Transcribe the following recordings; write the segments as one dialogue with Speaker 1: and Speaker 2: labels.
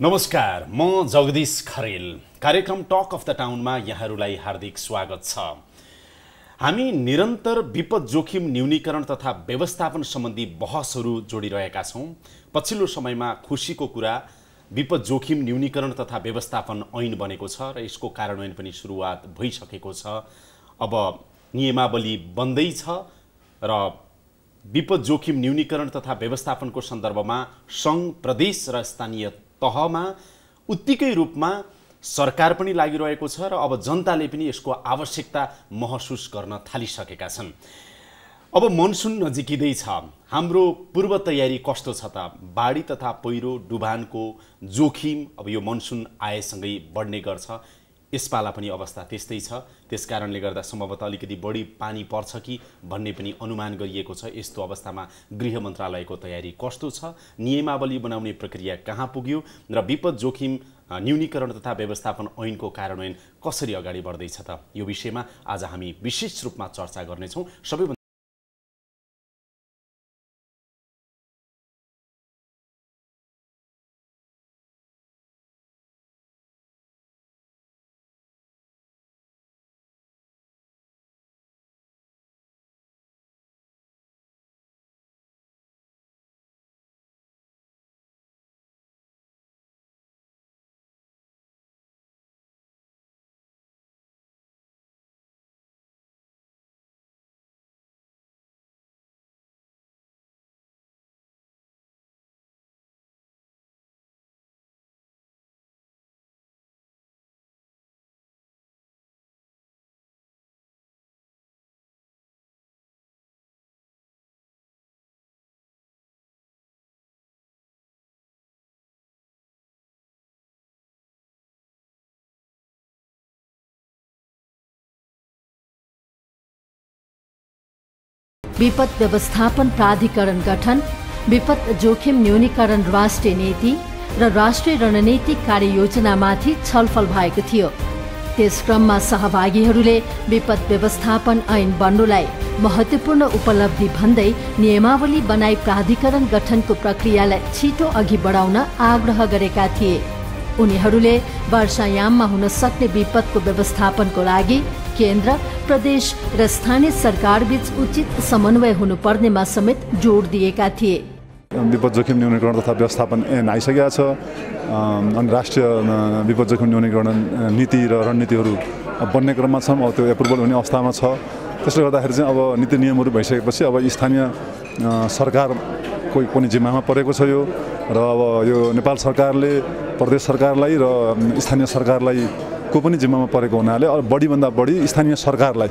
Speaker 1: नमस्कार म जगदीश खरेल कार्यक्रम टक अफ द टाउनमा यहाँहरूलाई हार्दिक स्वागत छ हामी निरन्तर विपद जोखिम न्यूनीकरण तथा व्यवस्थापन सम्बन्धी बहसहरू जोडिरहेका छौँ पछिल्लो समयमा खुसीको कुरा विपद जोखिम न्यूनीकरण तथा व्यवस्थापन ऐन बनेको छ र यसको कार्यान्वयन पनि सुरुवात भइसकेको छ अब नियमावली बन्दै छ र विपद जोखिम न्यूनीकरण तथा व्यवस्थापनको सन्दर्भमा सङ्घ प्रदेश र स्थानीय तहमा उत्तिकै रूपमा सरकार पनि लागिरहेको छ र अब जनताले पनि यसको आवश्यकता महसुस गर्न थालिसकेका छन् अब मनसुन नजिकिँदैछ हाम्रो पूर्व तयारी कस्तो छ त बाढी तथा पहिरो डुबानको जोखिम अब यो मनसुन आएसँगै बढ्ने गर्छ यसपाला पनि अवस्था त्यस्तै छ त्यस कारणले गर्दा सम्भवतः अलिकति बढी पानी पर्छ कि भन्ने पनि अनुमान गरिएको छ यस्तो अवस्थामा गृह मन्त्रालयको तयारी कस्तो छ नियमावली बनाउने प्रक्रिया कहाँ पुग्यो र विपद जोखिम न्यूनीकरण तथा व्यवस्थापन ऐनको कार्यान्वयन कसरी अगाडि बढ्दैछ त यो
Speaker 2: विषयमा आज हामी विशेष रूपमा चर्चा गर्नेछौँ सबैभन्दा विपद व्यवस्थापन प्राधिकरण गठन विपद जोखिम न्यूनीकरण राष्ट्रिय नीति र राष्ट्रिय रणनीतिक कार्ययोजनामाथि छलफल भएको थियो त्यस क्रममा सहभागीहरूले विपद व्यवस्थापन ऐन बन्नुलाई महत्त्वपूर्ण उपलब्धि भन्दै नियमावली बनाई प्राधिकरण गठनको प्रक्रियालाई छिटो अघि बढाउन आग्रह गरेका थिए उनीहरूले वर्षायाममा हुन सक्ने विपदको व्यवस्थापनको लागि केन्द्र प्रदेश र स्थानीय सरकार सरकारबीच उचित समन्वय हुनुपर्नेमा समेत जोड दिएका थिए
Speaker 1: विपद जोखिम न्यूनीकरण तथा व्यवस्थापन एन आइसकेका छ अनि राष्ट्रिय विपद जोखिम न्यूनीकरण नीति र रणनीतिहरू बन्ने क्रममा छन् अब त्यो एप्रुभल हुने अवस्थामा छ त्यसले गर्दाखेरि चाहिँ अब नीति नियमहरू भइसकेपछि अब स्थानीय सरकार सरकारको पनि जिम्मामा परेको छ यो र अब यो नेपाल सरकारले प्रदेश सरकारलाई र स्थानीय सरकारलाई को पनि जिम्मामा परेको हुनाले बढीभन्दा बढी स्थानीय सरकारलाई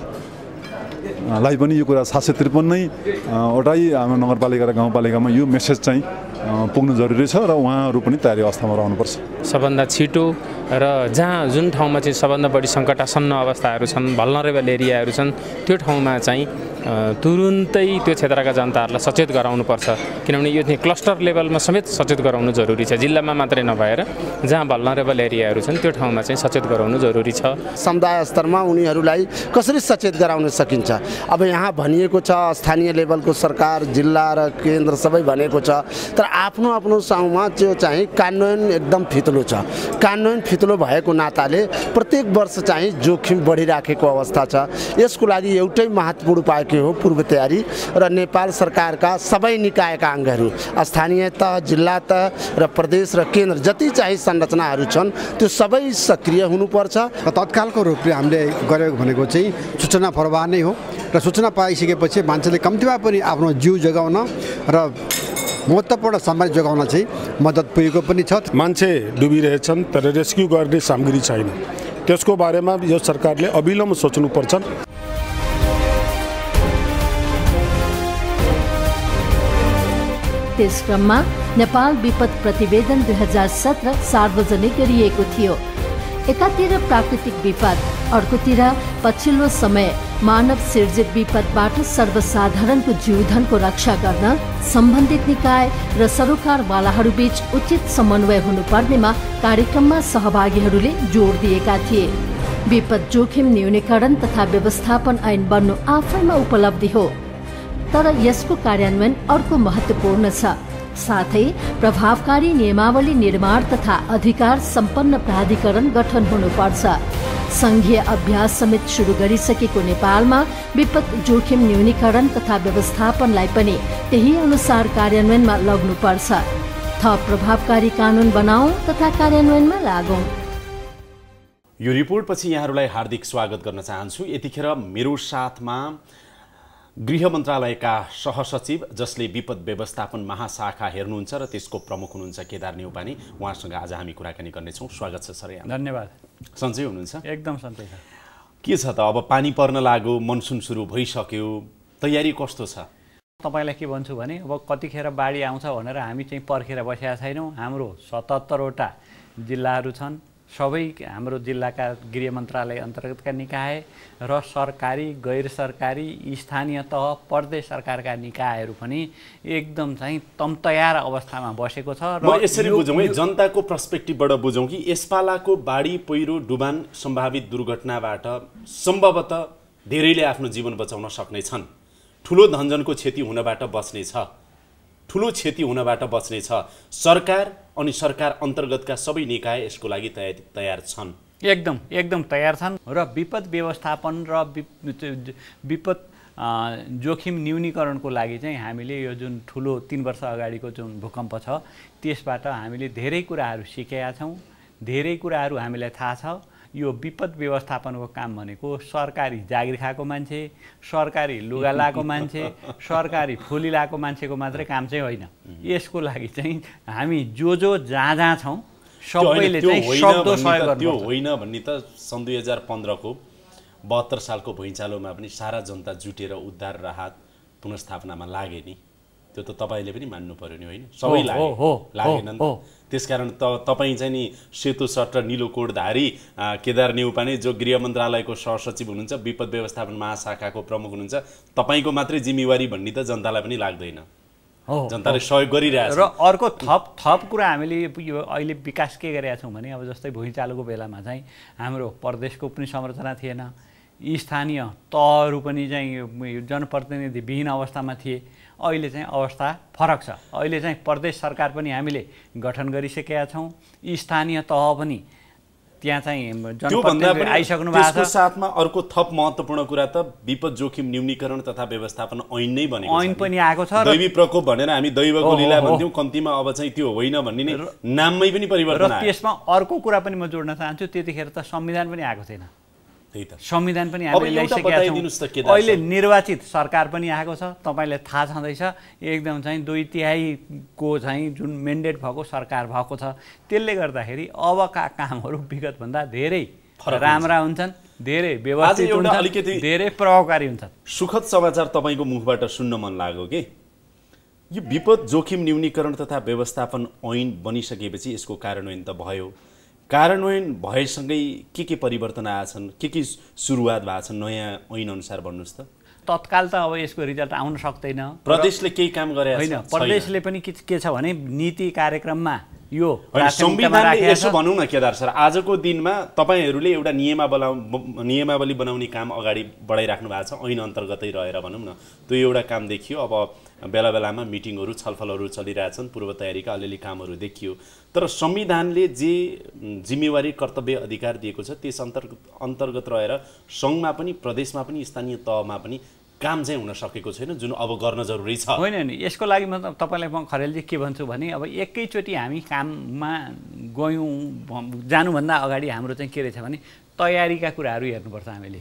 Speaker 1: लाई पनि यो कुरा सात सय त्रिपन्नै हाम्रो नगरपालिका र गाउँपालिकामा यो मेसेज चाहिँ पुग्नु जरुरी छ र उहाँहरू पनि तयारी अवस्थामा रहनुपर्छ सबभन्दा छिटो र जहाँ जुन ठाउँमा चाहिँ सबभन्दा बढी सङ्कटासन्न अवस्थाहरू छन् भल्नरेबल एरियाहरू छन् त्यो ठाउँमा चाहिँ तुरुन्तै त्यो क्षेत्रका जनताहरूलाई सचेत गराउनुपर्छ किनभने यो चाहिँ क्लस्टर लेभलमा समेत सचेत गराउनु जरुरी छ जिल्लामा मात्रै नभएर जहाँ भल्नरेबल एरियाहरू छन् त्यो ठाउँमा चाहिँ सचेत गराउनु जरुरी छ
Speaker 3: समुदाय स्तरमा उनीहरूलाई कसरी सचेत गराउन सकिन्छ अब यहाँ भनिएको छ स्थानीय लेभलको सरकार जिल्ला
Speaker 1: र केन्द्र सबै भनेको छ तर आफ्नो आफ्नो ठाउँमा त्यो चाहिँ कानुन एकदम फितलो छ कानुन फितलो भएको नाताले प्रत्येक वर्ष चाहिँ जोखिम बढिराखेको अवस्था छ यसको लागि एउटै महत्त्वपूर्ण उपाय के हो पूर्व तयारी र नेपाल सरकारका
Speaker 3: सबै निकायका अङ्गहरू स्थानीय तह जिल्ला तह र प्रदेश र केन्द्र जति चाहिँ संरचनाहरू छन् त्यो सबै सक्रिय हुनुपर्छ र तत्कालको रूपले हामीले गरेको भनेको चाहिँ सूचना प्रवाह नै हो र सूचना पाइसकेपछि मान्छेले कम्तीमा पनि आफ्नो जिउ जोगाउन र महत्त्वपूर्ण सामान जोगाउन चाहिँ मद्दत पुगेको पनि छ मान्छे डुबिरहेछन् तर रेस्क्यु गर्ने सामग्री छैन त्यसको बारेमा यो सरकारले अविलम्ब
Speaker 2: सोच्नुपर्छ त्यस क्रममा नेपाल विपद प्रतिवेदन दुई हजार सत्र सार्वजनिक गरिएको थियो एकातिर प्राकृतिक विपद अर्कोतिर पछिल्लो समय मानव सिर्जित विपदबाट सर्वसाधारणको जीवधनको रक्षा गर्न सम्बन्धित निकाय र सरोकारवालाहरू बीच उचित समन्वय हुनुपर्नेमा कार्यक्रममा सहभागीहरूले जोड दिएका थिए विपद जोखिम न्यूनीकरण तथा व्यवस्थापन ऐन बन्नु आफैमा उपलब्धि हो तर यसको कार्यान्वयन अर्को महत्त्वपूर्ण छ साथै प्रभावकारी नियमावली निर्माण तथा अधिकार सम्पन्न प्राधिकरण गठन हुनुपर्छ संघीय अभ्यास समेत सुरु गरिसकेको नेपालमा विपद जोखिम न्यूनीकरण तथा व्यवस्थापनलाई पनि त्यही अनुसार कार्यान्वयनमा लग्नुपर्छ थप प्रभावकारी कानुन बनाऊ तथा कार्यान्वयनमा लागौ
Speaker 1: यो रिपोर्टपछि यहाँहरूलाई हार्दिक स्वागत गर्न चाहन्छु यतिखेर मेरो साथमा गृह मन्त्रालयका सहसचिव जसले विपद व्यवस्थापन महाशाखा हेर्नुहुन्छ र त्यसको प्रमुख हुनुहुन्छ केदार नेउपाने उहाँसँग आज हामी कुराकानी गर्नेछौँ स्वागत छ सर यहाँ धन्यवाद सन्चै हुनुहुन्छ
Speaker 4: एकदम सन्चै छ
Speaker 1: के छ त अब पानी पर्न लाग्यो मनसुन सुरु भइसक्यो तयारी कस्तो छ
Speaker 4: तपाईँलाई के भन्छु भने अब कतिखेर बाढी आउँछ भनेर हामी चाहिँ पर्खेर बसेका छैनौँ हाम्रो सतहत्तरवटा जिल्लाहरू छन् सबै हाम्रो जिल्लाका गृह मन्त्रालय अन्तर्गतका निकाय र सरकारी गैर सरकारी स्थानीय तह प्रदेश सरकारका निकायहरू पनि एकदम चाहिँ तम्तयार अवस्थामा बसेको छ र यसरी बुझौँ है
Speaker 1: जनताको पर्सपेक्टिभबाट बुझौँ कि यसपालाको बाढी पहिरो डुबान सम्भावित दुर्घटनाबाट सम्भवतः धेरैले आफ्नो जीवन बचाउन सक्नेछन् ठुलो धनजनको क्षति हुनबाट बच्नेछ ठुलो क्षति हुनबाट बच्नेछ सरकार अनि सरकार अन्तर्गतका सबै निकाय यसको लागि तयार छन्
Speaker 4: एकदम एकदम तयार छन् र विपद व्यवस्थापन र विपद जोखिम न्यूनीकरणको लागि चाहिँ हामीले यो जुन ठुलो तिन वर्ष अगाडिको जुन भूकम्प छ त्यसबाट हामीले धेरै कुराहरू सिकेका छौँ धेरै कुराहरू हामीलाई थाहा छ यो विपद व्यवस्थापनको काम भनेको सरकारी जागिर खाएको मान्छे सरकारी लुगा लाएको मान्छे सरकारी फुली लाएको मान्छेको मात्रै काम चाहिँ होइन यसको लागि चाहिँ हामी जो जो जहाँ जहाँ छौँ सबैले त्यो
Speaker 1: होइन भन्ने त सन् दुई हजार पन्ध्रको बहत्तर सालको भुइँचालोमा पनि सारा जनता जुटेर उद्धार राहत पुनस्थापनामा लागे नि त्यो त तपाईँले पनि मान्नु पऱ्यो नि होइन सबै लाग्यो लागेन नि त्यसकारण त तपाईँ चाहिँ नि सेतो सर्ट र निलो कोटधारी केदार नेउपाने जो गृह मन्त्रालयको सहसचिव हुनुहुन्छ विपद व्यवस्थापन महाशाखाको प्रमुख हुनुहुन्छ तपाईँको मात्रै जिम्मेवारी भन्ने त जनतालाई पनि लाग्दैन
Speaker 3: जनताले सहयोग गरिरहेछ र
Speaker 4: अर्को थप थप कुरा हामीले यो अहिले विकास के गरेका छौँ भने अब जस्तै भुइँचालोको बेलामा चाहिँ हाम्रो प्रदेशको पनि संरचना थिएन स्थानीय तहहरू पनि चाहिँ जनप्रतिनिधिविहीन अवस्थामा थिए अहिले चाहिँ अवस्था फरक छ अहिले चाहिँ प्रदेश सरकार पनि हामीले गठन गरिसकेका छौँ स्थानीय तह पनि त्यहाँ चाहिँ जनप्रतिनिधि आइसक्नु भएको छ
Speaker 1: साथमा अर्को थप महत्त्वपूर्ण कुरा त विपद जोखिम न्यूनीकरण तथा व्यवस्थापन ऐन नै बनेको ऐन पनि आएको छ दैवी प्रकोप भनेर हामी दैवको लिला भन्थ्यौँ कम्तीमा अब चाहिँ त्यो होइन भन्ने नै नाममै पनि परिवर्तन
Speaker 4: त्यसमा अर्को कुरा पनि म जोड्न चाहन्छु त्यतिखेर त संविधान पनि आएको थिएन संविधान पनि हामीले ल्याइसकेका छौँ अहिले निर्वाचित सरकार पनि आएको छ तपाईँलाई थाहा छँदैछ एकदम चाहिँ दुई तिहाईको चाहिँ जुन मेन्डेट भएको सरकार भएको छ त्यसले गर्दाखेरि अबका कामहरू विगतभन्दा धेरै राम्रा हुन्छन् धेरै व्यवस्थित अलिकति
Speaker 1: धेरै प्रभावकारी हुन्छन् सुखद समाचार तपाईँको मुखबाट सुन्न मन लाग्यो कि यो विपद जोखिम न्यूनीकरण तथा व्यवस्थापन ऐन बनिसकेपछि यसको कार्यान्वयन त भयो कार्यान्वयन भएसँगै के के परिवर्तन आएछन् के के सुरुवात भएको छ नयाँ ऐनअनुसार भन्नुहोस् त
Speaker 4: तत्काल त अब यसको रिजल्ट आउन सक्दैन प्रदेशले केही काम गरे होइन प्रदेशले पनि के छ भने नीति कार्यक्रममा यो संविधानले यसो भनौँ
Speaker 1: न केदार सर आजको दिनमा तपाईँहरूले एउटा नियमावला नियमावली बनाउने काम अगाडि बढाइराख्नु भएको छ ऐन अन्तर्गतै रहेर भनौँ न त्यो एउटा काम देखियो अब बेला बेलामा मिटिङहरू छलफलहरू चलिरहेछन् पूर्व तयारीका अलिअलि कामहरू देखियो तर संविधानले जे जिम्मेवारी कर्तव्य अधिकार दिएको छ त्यस अन्तर्गत अन्तर्गत रहेर सङ्घमा पनि प्रदेशमा पनि स्थानीय तहमा पनि काम चाहिँ हुन सकेको छैन जुन अब गर्न जरुरी छ
Speaker 4: होइन नि यसको लागि म तपाईँलाई म खरेलजी के भन्छु भने अब एकैचोटि हामी काममा गयौँ जानुभन्दा अगाडि हाम्रो चाहिँ के रहेछ भने तयारीका कुराहरू हेर्नुपर्छ हामीले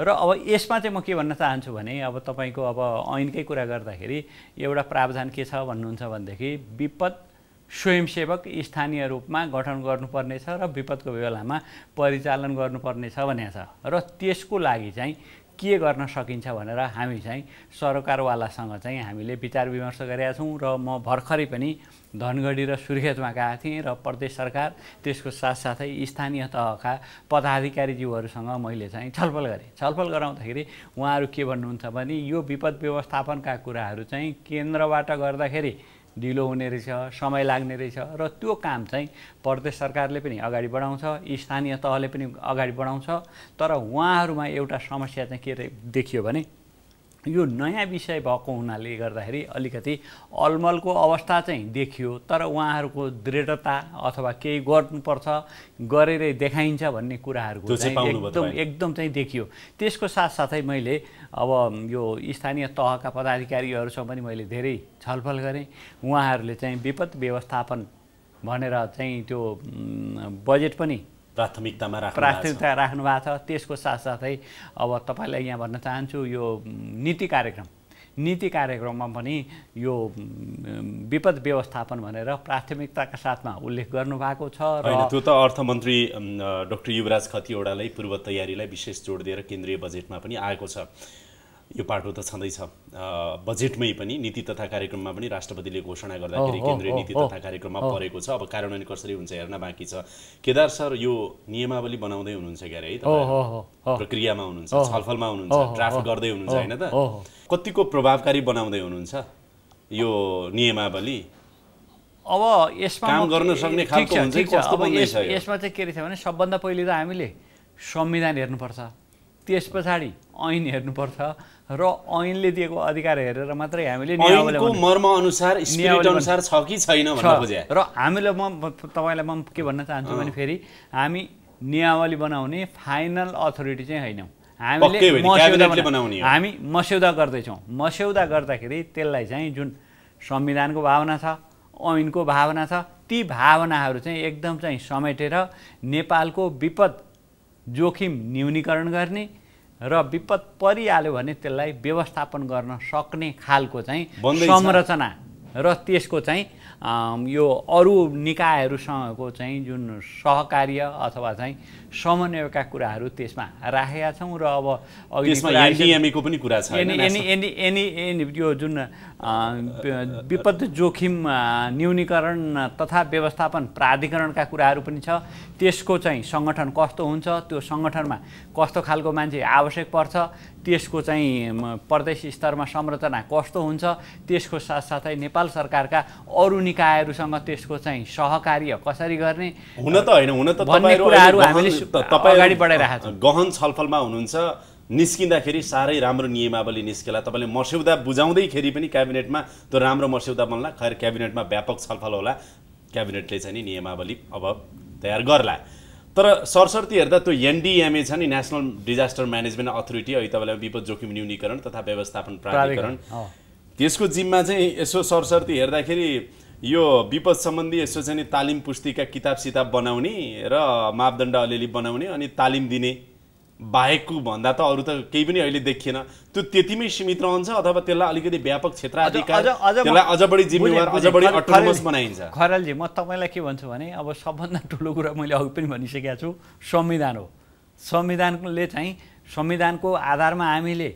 Speaker 4: र अब यसमा चाहिँ म के भन्न चाहन्छु भने अब तपाईँको अब ऐनकै कुरा गर्दाखेरि एउटा प्रावधान के छ भन्नुहुन्छ भनेदेखि विपद स्वयंसेवक स्थानीय रूपमा गठन गर्नुपर्नेछ र विपदको बेलामा परिचालन गर्नुपर्नेछ भनेको छ र त्यसको लागि चाहिँ के गर्न सकिन्छ भनेर हामी चाहिँ सरकारवालासँग चाहिँ हामीले विचार विमर्श गरेका छौँ र म भर्खरै पनि धनगढी र सुर्खेतमा गएको थिएँ र प्रदेश सरकार त्यसको साथसाथै स्थानीय तहका पदाधिकारीज्यूहरूसँग मैले चाहिँ छलफल गरेँ छलफल गराउँदाखेरि उहाँहरू के भन्नुहुन्छ भने यो विपद व्यवस्थापनका कुराहरू चाहिँ केन्द्रबाट गर्दाखेरि ढिलो हुने रहेछ समय लाग्ने रहेछ र त्यो काम चाहिँ प्रदेश सरकारले पनि अगाडि बढाउँछ स्थानीय तहले पनि अगाडि बढाउँछ तर उहाँहरूमा एउटा समस्या चाहिँ के देखियो भने यो नयाँ विषय भएको हुनाले गर्दाखेरि अलिकति अलमलको अवस्था चाहिँ देखियो तर उहाँहरूको दृढता अथवा केही गर्नुपर्छ गरेरै देखाइन्छ भन्ने कुराहरूको एकदम एकदम चाहिँ देखियो त्यसको साथसाथै मैले अब यो स्थानीय तहका पदाधिकारीहरूसँग पनि मैले धेरै छलफल गरेँ उहाँहरूले चाहिँ विपद व्यवस्थापन भनेर चाहिँ त्यो बजेट पनि
Speaker 1: प्राथमिकतामा राख्नु प्राथमिकता
Speaker 4: राख्नु भएको छ त्यसको साथसाथै अब तपाईँलाई यहाँ भन्न चाहन्छु यो नीति कार्यक्रम नीति कार्यक्रममा पनि यो विपद व्यवस्थापन भनेर प्राथमिकताका साथमा उल्लेख गर्नुभएको छ र त्यो
Speaker 1: त अर्थमन्त्री डाक्टर युवराज खतिवडालाई पूर्व तयारीलाई विशेष जोड दिएर केन्द्रीय बजेटमा पनि आएको छ यो पाटो त छँदैछ बजेटमै पनि नीति तथा कार्यक्रममा पनि राष्ट्रपतिले घोषणा गर्दाखेरि केन्द्रीय नीति तथा कार्यक्रममा परेको छ अब कार्यान्वयन कसरी हुन्छ हेर्न बाँकी छ केदार सर यो नियमावली बनाउँदै हुनुहुन्छ क्यारे है प्रक्रियामा हुनुहुन्छ छलफलमा हुनुहुन्छ ड्राफ्ट गर्दै हुनुहुन्छ होइन त कतिको प्रभावकारी बनाउँदै हुनुहुन्छ यो नियमावली
Speaker 4: अब यसमा काम गर्न सक्ने खालको हुन्छ यसमा चाहिँ के रहेछ भने सबभन्दा पहिले त हामीले संविधान हेर्नुपर्छ त्यस पछाडि ऐन हेर्नुपर्छ र ऐनले दिएको अधिकार हेरेर मात्रै हामीले मर्म अनुसार अनुसार छ कि छैन र हामीले म तपाईँलाई म के भन्न चाहन्छु भने फेरि हामी नियावली बनाउने फाइनल अथोरिटी चाहिँ होइनौँ हामीले हामी मस्यौदा गर्दैछौँ मस्यौदा गर्दाखेरि त्यसलाई चाहिँ जुन संविधानको भावना छ ऐनको भावना छ ती भावनाहरू चाहिँ एकदम चाहिँ समेटेर नेपालको विपद जोखिम न्यूनीकरण गर्ने र विपद परिहाल्यो भने त्यसलाई व्यवस्थापन गर्न सक्ने खालको चाहिँ संरचना र त्यसको चाहिँ यो अरू निकायहरूसँगको चाहिँ जुन सहकार्य अथवा चाहिँ समन्वयका कुराहरू त्यसमा राखेका छौँ र अब पनि कुरा छ यो जुन विपद जोखिम न्यूनीकरण तथा व्यवस्थापन प्राधिकरणका कुराहरू पनि छ त्यसको चाहिँ सङ्गठन कस्तो हुन्छ त्यो सङ्गठनमा कस्तो खालको मान्छे आवश्यक पर्छ त्यसको चाहिँ प्रदेश स्तरमा संरचना कस्तो हुन्छ त्यसको साथसाथै नेपाल सरकारका अरू निकायहरूसँग त्यसको चाहिँ सहकार्य कसरी गर्ने हुन त होइन हुन त भन्ने कुराहरू हामीले अगाडि
Speaker 1: बढाइरहेको छ गहन छलफलमा हुनुहुन्छ निस्किँदाखेरि साह्रै राम्रो नियमावली निस्केला तपाईँले मस्यौदा बुझाउँदैखेरि पनि क्याबिनेटमा त्यो राम्रो मस्यौदा बन्ला खैर क्याबिनेटमा व्यापक छलफल होला क्याबिनेटले चाहिँ नि नियमावली अब तयार गर्ला तर सरस्वती हेर्दा त्यो एनडिएमए छ नि नेसनल डिजास्टर म्यानेजमेन्ट अथोरिटी अहिले तपाईँलाई विपद जोखिम न्यूनीकरण तथा व्यवस्थापन प्राधिकरण त्यसको जिम्मा चाहिँ यसो सरस्वती हेर्दाखेरि यो विपद सम्बन्धी यसो चाहिँ तालिम पुस्तिका किताब सिताब बनाउने र मापदण्ड अलिअलि बनाउने अनि तालिम दिने बाहेकको भन्दा त अरू त केही पनि अहिले देखिएन त्यो त्यतिमै सीमित रहन्छ अथवा त्यसलाई अलिकति व्यापक क्षेत्र अझ बनाइन्छ
Speaker 4: खरालजी म तपाईँलाई के भन्छु भने अब सबभन्दा ठुलो कुरा मैले अघि पनि भनिसकेको छु संविधान हो संविधानले चाहिँ संविधानको आधारमा हामीले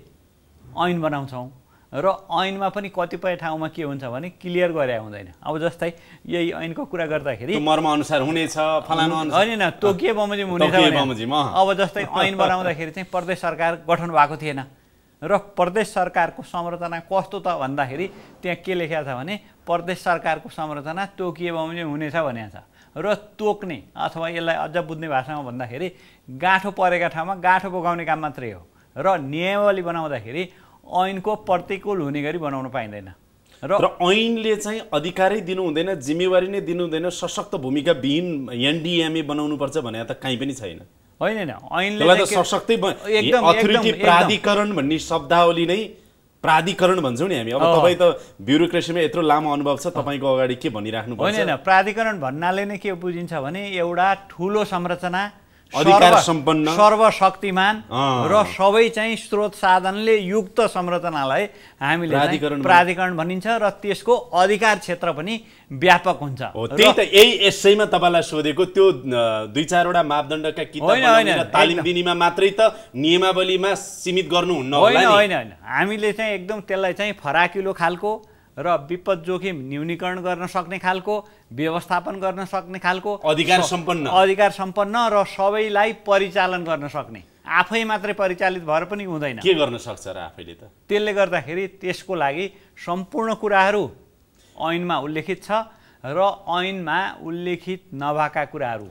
Speaker 4: ऐन बनाउँछौँ र ऐनमा पनि कतिपय ठाउँमा के हुन्छ भने क्लियर गरे हुँदैन अब जस्तै यही ऐनको कुरा गर्दाखेरि अनुसार हुनेछ होइन तोकिए बमोजिम हुनेछ अब जस्तै ऐन बनाउँदाखेरि चाहिँ प्रदेश सरकार गठन भएको थिएन र प्रदेश सरकारको संरचना कस्तो त भन्दाखेरि त्यहाँ के लेखेको छ भने प्रदेश सरकारको संरचना तोकिए बमोजिम हुनेछ भनेको छ र तोक्ने अथवा यसलाई अझ बुझ्ने भाषामा भन्दाखेरि गाँठो परेका ठाउँमा गाँठो बोकाउने काम मात्रै हो र नियमावली बनाउँदाखेरि ऐनको प्रतिकूल हुने गरी बनाउन पाइँदैन र
Speaker 1: ऐनले चाहिँ अधिकारै दिनु हुँदैन जिम्मेवारी नै दिनु हुँदैन सशक्त भूमिका विहीन एनडिएमए बनाउनुपर्छ भनेर त काहीँ पनि छैन
Speaker 4: होइन होइन
Speaker 1: सशक्तै अथोरिटी प्राधिकरण भन्ने शब्दावली नै प्राधिकरण भन्छौँ नि हामी अब तपाईँ त ब्युरोक्रेसीमा यत्रो लामो अनुभव छ तपाईँको अगाडि के भनिराख्नु होइन
Speaker 4: प्राधिकरण भन्नाले नै के बुझिन्छ भने एउटा ठुलो संरचना
Speaker 1: अधिकार सम्पन्न
Speaker 4: सर्वशक्तिमान र सबै चाहिँ स्रोत साधनले युक्त संरचनालाई हामीले प्राधिकरण भनिन्छ र त्यसको अधिकार क्षेत्र पनि व्यापक हुन्छ त्यही
Speaker 1: त यही यसैमा तपाईँलाई सोधेको त्यो दुई चारवटा मापदण्डका तालिम दिनेमा मात्रै त नियमावलीमा सीमित गर्नुहुन्न होइन होइन
Speaker 4: हामीले चाहिँ एकदम त्यसलाई चाहिँ फराकिलो खालको र विपद जोखिम न्यूनीकरण गर्न सक्ने खालको व्यवस्थापन गर्न सक्ने खालको अधिकार सम्पन्न अधिकार सम्पन्न र सबैलाई परिचालन गर्न सक्ने आफै मात्रै परिचालित भएर पनि हुँदैन के गर्न सक्छ
Speaker 1: र आफैले त
Speaker 4: त्यसले गर्दाखेरि त्यसको लागि सम्पूर्ण कुराहरू ऐनमा उल्लेखित छ र ऐनमा उल्लेखित नभएका कुराहरू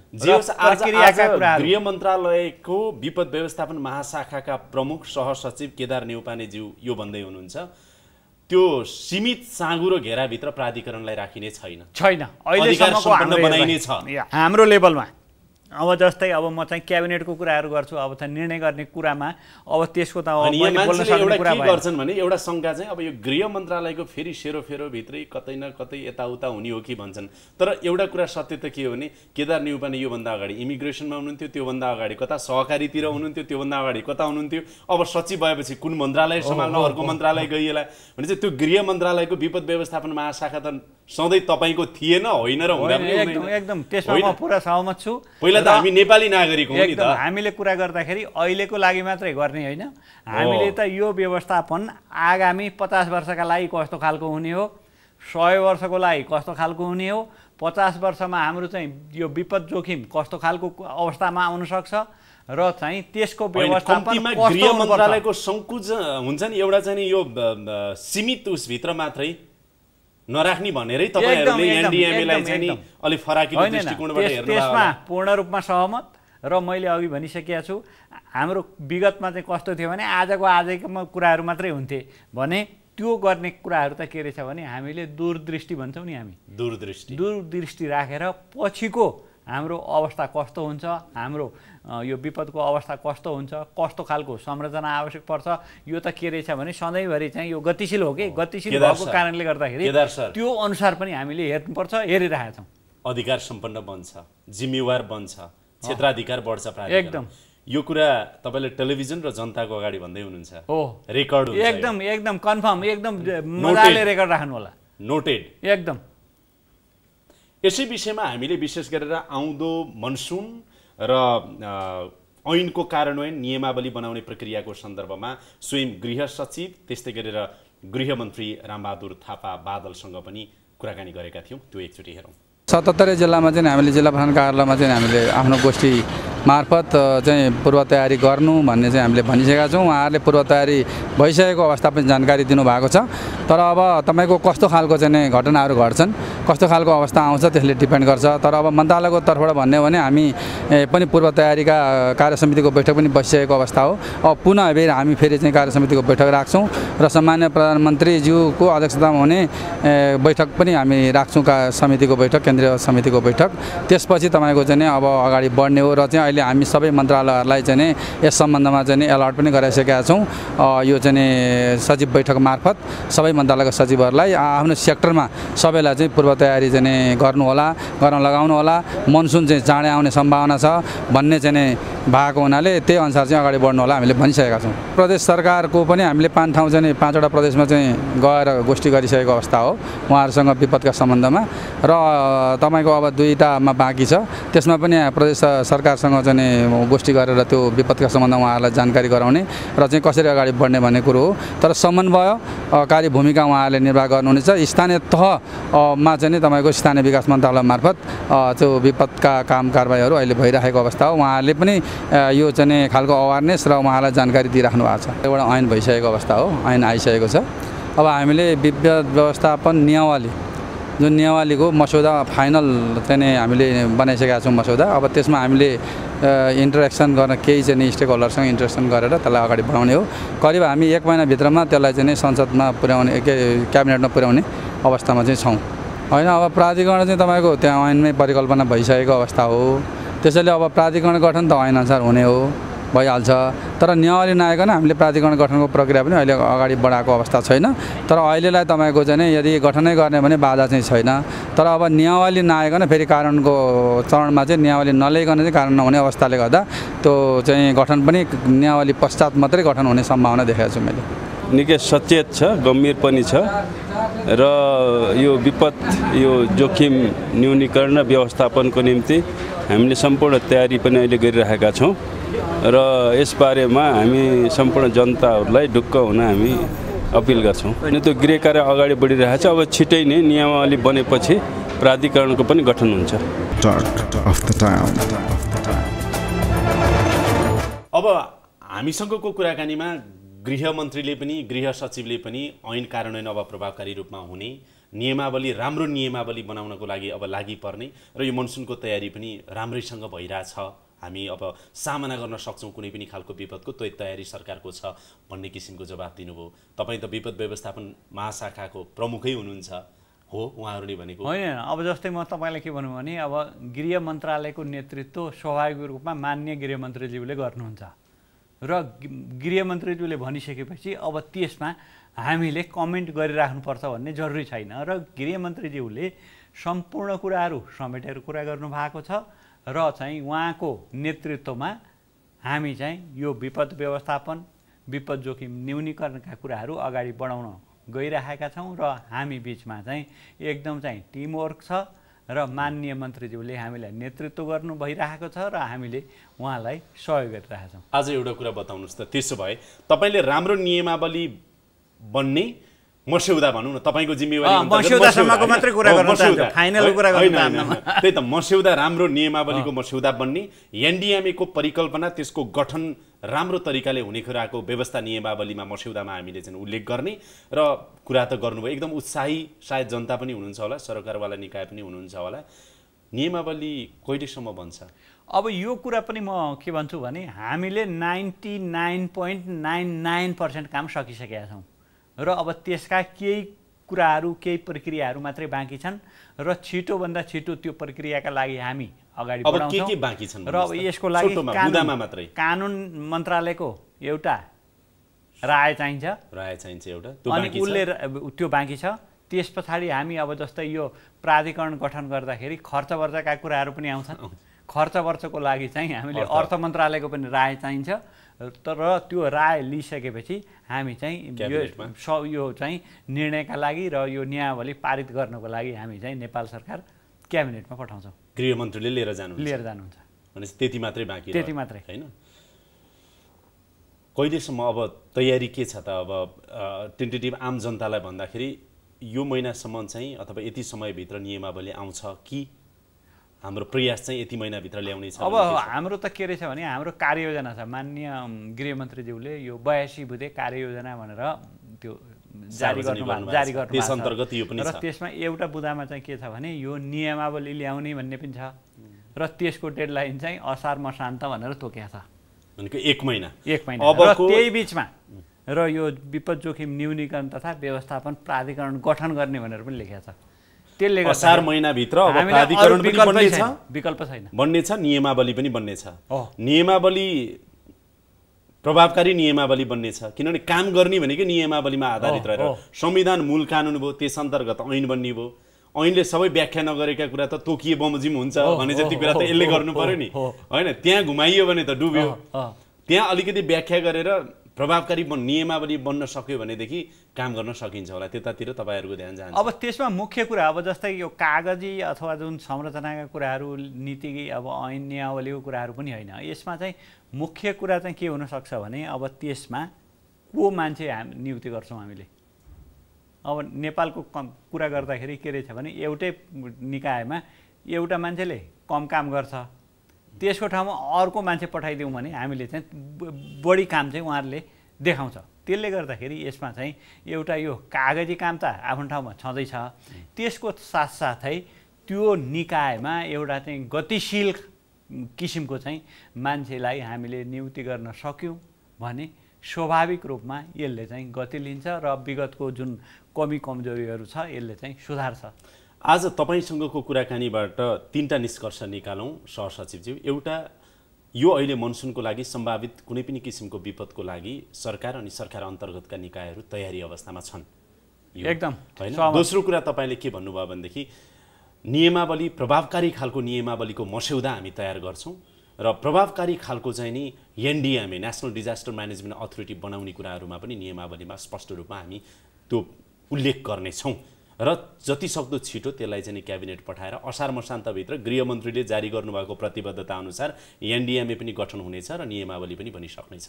Speaker 4: गृह
Speaker 1: मन्त्रालयको विपद व्यवस्थापन महाशाखाका प्रमुख सहसचिव केदार नेउपानेज्यू यो भन्दै हुनुहुन्छ त्यो सीमित साँगुरो घेराभित्र प्राधिकरणलाई राखिने छैन छैन
Speaker 4: अहिले बनाइने छ हाम्रो लेभलमा अब जस्तै अब म चाहिँ क्याबिनेटको कुराहरू गर्छु अब चाहिँ निर्णय गर्ने कुरामा अब त्यसको त गर्छन् भने
Speaker 1: एउटा शङ्का चाहिँ अब यो गृह मन्त्रालयको फेरि सेरोफेरोभित्रै कतै न कतै यताउता हुने हो कि भन्छन् तर एउटा कुरा सत्य त के हो भने केदार न्युपाने योभन्दा अगाडि इमिग्रेसनमा हुनुहुन्थ्यो त्योभन्दा अगाडि कता सहकारीतिर हुनुहुन्थ्यो त्योभन्दा अगाडि कता हुनुहुन्थ्यो अब सचिव भएपछि कुन मन्त्रालय सम्हाल्न अर्को मन्त्रालय गइएला भने चाहिँ त्यो गृह मन्त्रालयको विपद व्यवस्थापन
Speaker 4: महाशाखा त
Speaker 1: सधैँ तपाईँको थिएन होइन र हुँदा एकदम त्यसमा म
Speaker 4: पुरा सहमत छु पहिला त हामी नेपाली नागरिक हो नि हामीले कुरा गर्दाखेरि अहिलेको लागि मात्रै गर्ने होइन हामीले त यो व्यवस्थापन आगामी पचास वर्षका लागि कस्तो खालको हुने हो सय वर्षको लागि कस्तो खालको हुने हो पचास वर्षमा हाम्रो चाहिँ यो विपद जोखिम कस्तो खालको अवस्थामा आउनसक्छ र चाहिँ त्यसको व्यवस्थापनमा गृह मन्त्रालयको
Speaker 1: सङ्कुच हुन्छ नि एउटा चाहिँ यो सीमित उसभित्र मात्रै नराख्ने भनेरै तपाईँहरूले एनडिएमएलाई चाहिँ नि अलिक फराकिलो दृष्टिकोणबाट हेर्नु त्यसमा
Speaker 4: पूर्ण रूपमा सहमत र मैले अघि भनिसकेका छु हाम्रो विगतमा चाहिँ कस्तो थियो भने आजको आजकोमा कुराहरू मात्रै हुन्थे भने त्यो गर्ने कुराहरू त के रहेछ भने हामीले दूरदृष्टि भन्छौँ नि हामी दूरदृष्टि दूरदृष्टि राखेर पछिको हाम्रो अवस्था कस्तो हुन्छ हाम्रो यो विपदको अवस्था कस्तो हुन्छ कस्तो खालको संरचना आवश्यक पर्छ यो त के रहेछ भने सधैँभरि चाहिँ यो गतिशील हो कि गतिशील भएको कारणले गर्दाखेरि त्यो अनुसार पनि हामीले हेर्नुपर्छ हेरिरहेका छौँ
Speaker 1: अधिकार सम्पन्न बन्छ जिम्मेवार बन्छ क्षेत्राधिकार बढ्छ एकदम यो कुरा तपाईँले टेलिभिजन र जनताको अगाडि भन्दै हुनुहुन्छ हो रेकर्ड एकदम
Speaker 4: एकदम कन्फर्म एकदम मजाले रेकर्ड राख्नु होला नोटेड एकदम
Speaker 1: यसै विषयमा हामीले विशेष गरेर आउँदो मनसुन र ऐनको कार्यान्वयन नियमावली बनाउने प्रक्रियाको सन्दर्भमा स्वयं गृह सचिव त्यस्तै गरेर गृहमन्त्री रामबहादुर थापा बादलसँग पनि कुराकानी गरेका थियौँ त्यो एकचोटि
Speaker 3: हेरौँ सतहत्तरै जिल्लामा चाहिँ हामीले जिल्ला प्रधान कार्यालयमा चाहिँ हामीले आफ्नो गोष्ठी मार्फत चाहिँ पूर्व तयारी गर्नु भन्ने चाहिँ हामीले भनिसकेका छौँ उहाँहरूले पूर्व तयारी भइसकेको अवस्था पनि जानकारी दिनुभएको छ तर अब तपाईँको कस्तो खालको चाहिँ घटनाहरू घट्छन् कस्तो खालको अवस्था आउँछ त्यसले डिपेन्ड गर्छ तर अब मन्त्रालयको तर्फबाट भन्ने भने हामी पनि पूर्व तयारीका कार्य समितिको बैठक पनि बसिसकेको अवस्था हो अब पुनः फेरि हामी फेरि चाहिँ कार्य समितिको बैठक राख्छौँ र सामान्य प्रधानमन्त्रीज्यूको अध्यक्षतामा हुने बैठक पनि हामी राख्छौँ का समितिको बैठक केन्द्रीय समितिको बैठक त्यसपछि तपाईँको चाहिँ अब अगाडि बढ्ने हो र चाहिँ अहिले हामी सबै मन्त्रालयहरूलाई चाहिँ यस सम्बन्धमा चाहिँ एलर्ट पनि गराइसकेका छौँ यो चाहिँ सचिव बैठक मार्फत सबै मन्त्रालयका सचिवहरूलाई आफ्नो सेक्टरमा सबैलाई चाहिँ पूर्व तयारी चाहिँ गर्नुहोला गर्न लगाउनु होला मनसुन चाहिँ चाँडै आउने सम्भावना छ भन्ने चाहिँ भएको हुनाले त्यही अनुसार चाहिँ अगाडि बढ्नु होला हामीले भनिसकेका छौँ प्रदेश सरकारको पनि हामीले पाँच ठाउँ चाहिँ पाँचवटा प्रदेशमा चाहिँ गएर गोष्ठी गरिसकेको अवस्था हो उहाँहरूसँग विपदका सम्बन्धमा र तपाईँको अब दुईवटामा बाँकी छ त्यसमा पनि प्रदेश सरकारसँग चाहिँ गोष्ठी गरेर त्यो विपदका सम्बन्धमा उहाँहरूलाई जानकारी गराउने र चाहिँ कसरी अगाडि बढ्ने भन्ने कुरो हो तर समन्वय कार्य भूमिका उहाँहरूले निर्वाह गर्नुहुनेछ स्थानीय तहमा चाहिँ नि तपाईँको स्थानीय विकास मन्त्रालय मार्फत त्यो विपदका काम कारवाहीहरू अहिले भइराखेको अवस्था हो उहाँहरूले पनि यो चाहिँ खालको अवेरनेस र उहाँलाई जानकारी दिइराख्नु भएको छ एउटा ऐन भइसकेको अवस्था हो ऐन आइसकेको छ अब हामीले विपद व्यवस्थापन नियावली जुन नियावलीको मसौदा फाइनल चाहिँ हामीले बनाइसकेका छौँ मसौदा अब त्यसमा हामीले इन्टरेक्सन गर्न केही चाहिँ स्टेक होल्डरसँग इन्टरेक्सन गरेर त्यसलाई अगाडि बढाउने हो करिब हामी एक महिनाभित्रमा त्यसलाई चाहिँ संसदमा पुर्याउने के क्याबिनेटमा पुर्याउने अवस्थामा चाहिँ छौँ होइन अब प्राधिकरण चाहिँ तपाईँको त्यहाँ ऐनमै परिकल्पना भइसकेको अवस्था हो त्यसैले अब प्राधिकरण गठन त ऐनअनुसार हुने हो भइहाल्छ तर न्यायले नआइकन हामीले प्राधिकरण गठनको प्रक्रिया पनि अहिले अगाडि बढाएको अवस्था छैन तर अहिलेलाई तपाईँको चाहिँ यदि गठनै गर्ने भने बाधा चाहिँ छैन तर अब न्यायले नआइकन फेरि कारणको चरणमा चाहिँ नियावली नल्याइकन चाहिँ कारण नहुने अवस्थाले गर्दा त्यो चाहिँ गठन पनि न्यायली पश्चात मात्रै गठन हुने सम्भावना देखाएको छु मैले निकै सचेत छ गम्भीर पनि छ र यो विपद यो जोखिम न्यूनीकरण र व्यवस्थापनको निम्ति हामीले सम्पूर्ण तयारी पनि अहिले गरिरहेका छौँ र यसबारेमा हामी सम्पूर्ण जनताहरूलाई ढुक्क हुन हामी अपिल गर्छौँ अनि त्यो गृह कार्य अगाडि बढिरहेको छ अब छिटै नै नियमावली बनेपछि प्राधिकरणको पनि गठन हुन्छ
Speaker 1: अब हामीसँगको कुराकानीमा गृहमन्त्रीले पनि गृह सचिवले पनि ऐन कार्यान्वयन अब प्रभावकारी रूपमा हुने नियमावली राम्रो नियमावली बनाउनको लागि अब लागि पर्ने र यो मनसुनको तयारी पनि राम्रैसँग भइरहेछ हामी अब सामना गर्न सक्छौँ कुनै पनि खालको विपदको त्यो तयारी सरकारको छ भन्ने किसिमको जवाब दिनुभयो तपाईँ त विपद व्यवस्थापन महाशाखाको प्रमुखै हुनुहुन्छ हो उहाँहरूले भनेको होइन
Speaker 4: अब जस्तै म तपाईँलाई के भनौँ भने अब गृह मन्त्रालयको नेतृत्व स्वाभाविक रूपमा मान्य गृहमन्त्रीज्यूले गर्नुहुन्छ र गृहमन्त्रीज्यूले भनिसकेपछि अब त्यसमा हामीले कमेन्ट गरिराख्नुपर्छ भन्ने जरुरी छैन र गृहमन्त्रीज्यूले सम्पूर्ण कुराहरू समेटेर कुरा गर्नुभएको छ र चाहिँ उहाँको नेतृत्वमा हामी चाहिँ यो विपद व्यवस्थापन विपद जोखिम न्यूनीकरणका कुराहरू अगाडि बढाउन गइरहेका छौँ र हामी बिचमा चाहिँ एकदम चाहिँ टिमवर्क छ र मान्य मन्त्रीज्यूले हामीलाई नेतृत्व गर्नु भइरहेको छ र हामीले उहाँलाई सहयोग गरिरहेछौँ
Speaker 1: आज एउटा कुरा बताउनुहोस् त त्यसो भए तपाईँले राम्रो नियमावली बन्ने मस्यौदा भनौँ न तपाईँको जिम्मेवारी त्यही त मस्यौदा राम्रो नियमावलीको मस्यौदा बन्ने एनडिएमएको परिकल्पना त्यसको गठन राम्रो तरिकाले हुने कुराको व्यवस्था नियमावलीमा मस्यौदामा हामीले चाहिँ उल्लेख गर्ने र कुरा त गर्नुभयो एकदम उत्साही सायद जनता पनि हुनुहुन्छ होला सरकारवाला निकाय पनि हुनुहुन्छ होला नियमावली कहिलेसम्म बन्छ
Speaker 4: अब यो कुरा पनि म के भन्छु भने हामीले ninety nine point nine nine percent काम सकिसकेका छौँ र अब त्यसका केही कुराहरू केही प्रक्रियाहरू मात्रै बाँकी छन् र छिटोभन्दा छिटो त्यो प्रक्रियाका लागि हामी अगाडि छन् र अब यसको लागि कानुन मन्त्रालयको एउटा राय चाहिन्छ
Speaker 1: राय चाहिन्छ एउटा अनि उसले
Speaker 4: त्यो बाँकी छ त्यस पछाडि हामी अब जस्तै यो प्राधिकरण गठन गर्दाखेरि खर्च वर्चका कुराहरू पनि आउँछन् खर्च वर्चको लागि चाहिँ हामीले अर्थ मन्त्रालयको पनि राय चाहिन्छ तर त्यो राय लिइसकेपछि हामी चाहिँ यो स यो चाहिँ निर्णयका लागि र यो नियमावली पारित गर्नको लागि हामी चाहिँ नेपाल सरकार क्याबिनेटमा पठाउँछौँ गृहमन्त्रीले लिएर
Speaker 1: जानु लिएर जानुहुन्छ भनेपछि त्यति मात्रै बाँकी त्यति मात्रै होइन कहिलेसम्म अब तयारी के छ त अब टेन्टेटिभ आम जनतालाई भन्दाखेरि यो महिनासम्म चाहिँ अथवा यति समयभित्र नियमावली आउँछ कि हाम्रो प्रयास चाहिँ यति महिनाभित्र ल्याउने छ अब
Speaker 4: हाम्रो त के रहेछ भने हाम्रो कार्ययोजना छ मान्य गृहमन्त्रीज्यूले यो बयासी बुधे कार्ययोजना भनेर त्यो जारी गर्नु जारी गर्नु र त्यसमा एउटा बुदामा चाहिँ के छ भने यो नियमावली ल्याउने भन्ने पनि छ र त्यसको डेडलाइन चाहिँ असार मसान्त भनेर तोकेको छ भनेको एक महिना एक महिना र त्यही बिचमा र यो विपद जोखिम न्यूनीकरण तथा व्यवस्थापन प्राधिकरण गठन गर्ने भनेर पनि लेखेको छ त्यसले असार महिनाभित्र प्राधिकरण पनि बन्ने विकल्प छैन
Speaker 1: बन्ने छ नियमावली पनि बन्ने छ नियमावली प्रभावकारी नियमावली बन्ने छ किनभने काम गर्ने भनेकै नियमावलीमा आधारित रहेर संविधान मूल कानुन भयो त्यस अन्तर्गत ऐन बन्ने भयो ऐनले सबै व्याख्या नगरेका कुरा त तोकिए बमोजिम हुन्छ भने जति कुरा त यसले गर्नु पर्यो नि होइन त्यहाँ घुमाइयो भने त डुब्यो त्यहाँ अलिकति व्याख्या गरेर प्रभावकारी नियमावली बन्न सक्यो भनेदेखि काम गर्न सकिन्छ होला त्यतातिर तपाईँहरूको ध्यान जान्छ अब
Speaker 4: त्यसमा मुख्य कुरा अब जस्तै यो कागजी अथवा जुन संरचनाका कुराहरू नीति अब ऐन नियावलीको कुराहरू पनि होइन यसमा चाहिँ मुख्य कुरा चाहिँ के हुनसक्छ भने अब त्यसमा को मान्छे हाम नियुक्ति गर्छौँ हामीले अब नेपालको कम कुरा गर्दाखेरि के रहेछ भने एउटै निकायमा एउटा मान्छेले कम काम गर्छ त्यसको ठाउँमा अर्को मान्छे पठाइदिउँ भने हामीले चाहिँ बढी काम चाहिँ उहाँहरूले देखाउँछ त्यसले गर्दाखेरि यसमा चाहिँ एउटा यो कागजी काम त आफ्नो ठाउँमा छँदैछ त्यसको साथसाथै त्यो निकायमा एउटा चाहिँ गतिशील किसिमको चाहिँ मान्छेलाई हामीले नियुक्ति गर्न सक्यौँ भने स्वाभाविक रूपमा यसले चाहिँ गति लिन्छ र विगतको जुन कमी कमजोरीहरू छ यसले चाहिँ सुधार्छ
Speaker 1: आज तपाईँसँगको कुराकानीबाट तिनवटा निष्कर्ष निकालौँ सहसचिवज्यू एउटा यो अहिले मनसुनको लागि सम्भावित कुनै पनि किसिमको विपदको लागि सरकार अनि सरकार अन्तर्गतका निकायहरू तयारी अवस्थामा छन् एकदम होइन दोस्रो कुरा तपाईँले के भन्नुभयो भनेदेखि नियमावली प्रभावकारी खालको नियमावलीको मस्यौदा हामी तयार गर्छौँ र प्रभावकारी खालको चाहिँ नि NDMA national disaster management authority बनाउने कुराहरूमा पनि नियमावलीमा स्पष्ट रूपमा हामी त्यो उल्लेख गर्नेछौँ र जति सक्दो छिटो त्यसलाई चाहिँ क्याबिनेट पठाएर असार मसान्तभित्र गृहमन्त्रीले जारी गर्नुभएको प्रतिबद्धता अनुसार एनडिएमए पनि गठन हुनेछ र नियमावली पनि बनिसक्नेछ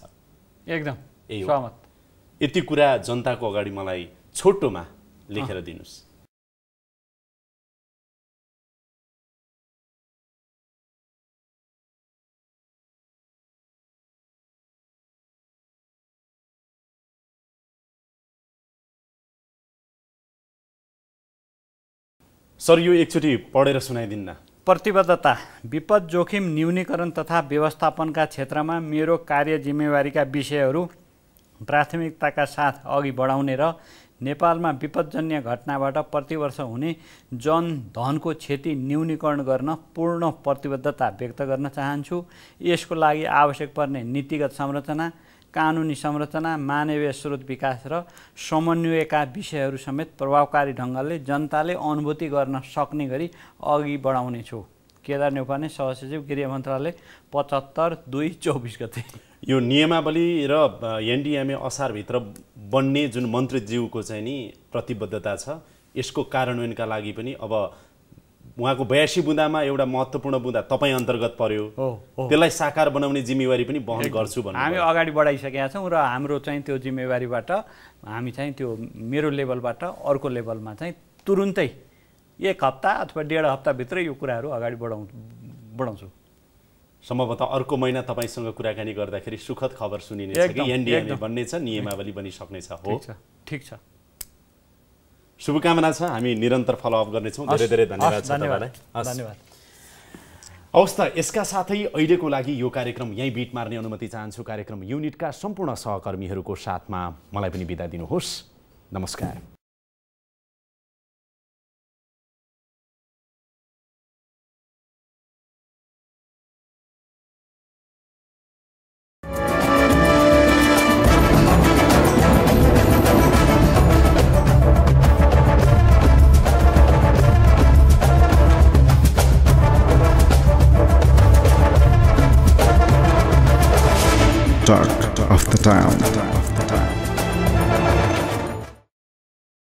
Speaker 4: एकदम यही
Speaker 2: यति कुरा जनताको अगाडि मलाई छोटोमा लेखेर दिनुहोस्
Speaker 4: सर यो एकचोटि पढेर सुनाइदिन्न प्रतिबद्धता विपद जोखिम न्यूनीकरण तथा व्यवस्थापनका क्षेत्रमा मेरो कार्य जिम्मेवारीका विषयहरू प्राथमिकताका साथ अघि बढाउने र नेपालमा विपदजन्य घटनाबाट प्रतिवर्ष हुने जन धनको क्षति न्यूनीकरण गर्न पूर्ण प्रतिबद्धता व्यक्त गर्न चाहन्छु यसको लागि आवश्यक पर्ने नीतिगत संरचना कानुनी संरचना मानवीय स्रोत विकास र समन्वयका विषयहरू समेत प्रभावकारी ढङ्गले जनताले अनुभूति गर्न सक्ने गरी अघि बढाउनेछु केदार नेउपाने सहसचिव गृह मन्त्रालय पचहत्तर दुई चौबिस गते
Speaker 1: यो नियमावली र एनडिएमए असारभित्र बन्ने जुन मन्त्रीज्यूको चाहिँ नि प्रतिबद्धता छ यसको कार्यान्वयनका लागि पनि अब उहाँको बयासी बुँदामा एउटा महत्त्वपूर्ण बुँदा तपाईँ अन्तर्गत पर्यो त्यसलाई साकार बनाउने जिम्मेवारी पनि बहन गर्छु भन्नु हामी
Speaker 4: अगाडि बढाइसकेका छौँ र हाम्रो चाहिँ त्यो जिम्मेवारीबाट हामी चाहिँ त्यो मेरो लेभलबाट अर्को लेभलमा चाहिँ तुरुन्तै एक हप्ता अथवा डेढ हप्ताभित्रै यो कुराहरू अगाडि बढाउ बढाउँछु
Speaker 1: सम्भवतः अर्को महिना तपाईँसँग कुराकानी गर्दाखेरि सुखद खबर सुनिनेछ कि भन्ने छ नियमावली बनिसक्नेछ हो ठिक छ शुभकामना छ हामी निरन्तर फलोअप गर्नेछौँ धेरै धेरै धन्यवाद छ धन्यवाद हवस् त यसका साथै अहिलेको लागि यो कार्यक्रम यहीँ बिट मार्ने अनुमति चाहन्छु कार्यक्रम युनिटका सम्पूर्ण सहकर्मीहरूको
Speaker 2: साथमा मलाई पनि बिदा दिनुहोस् नमस्कार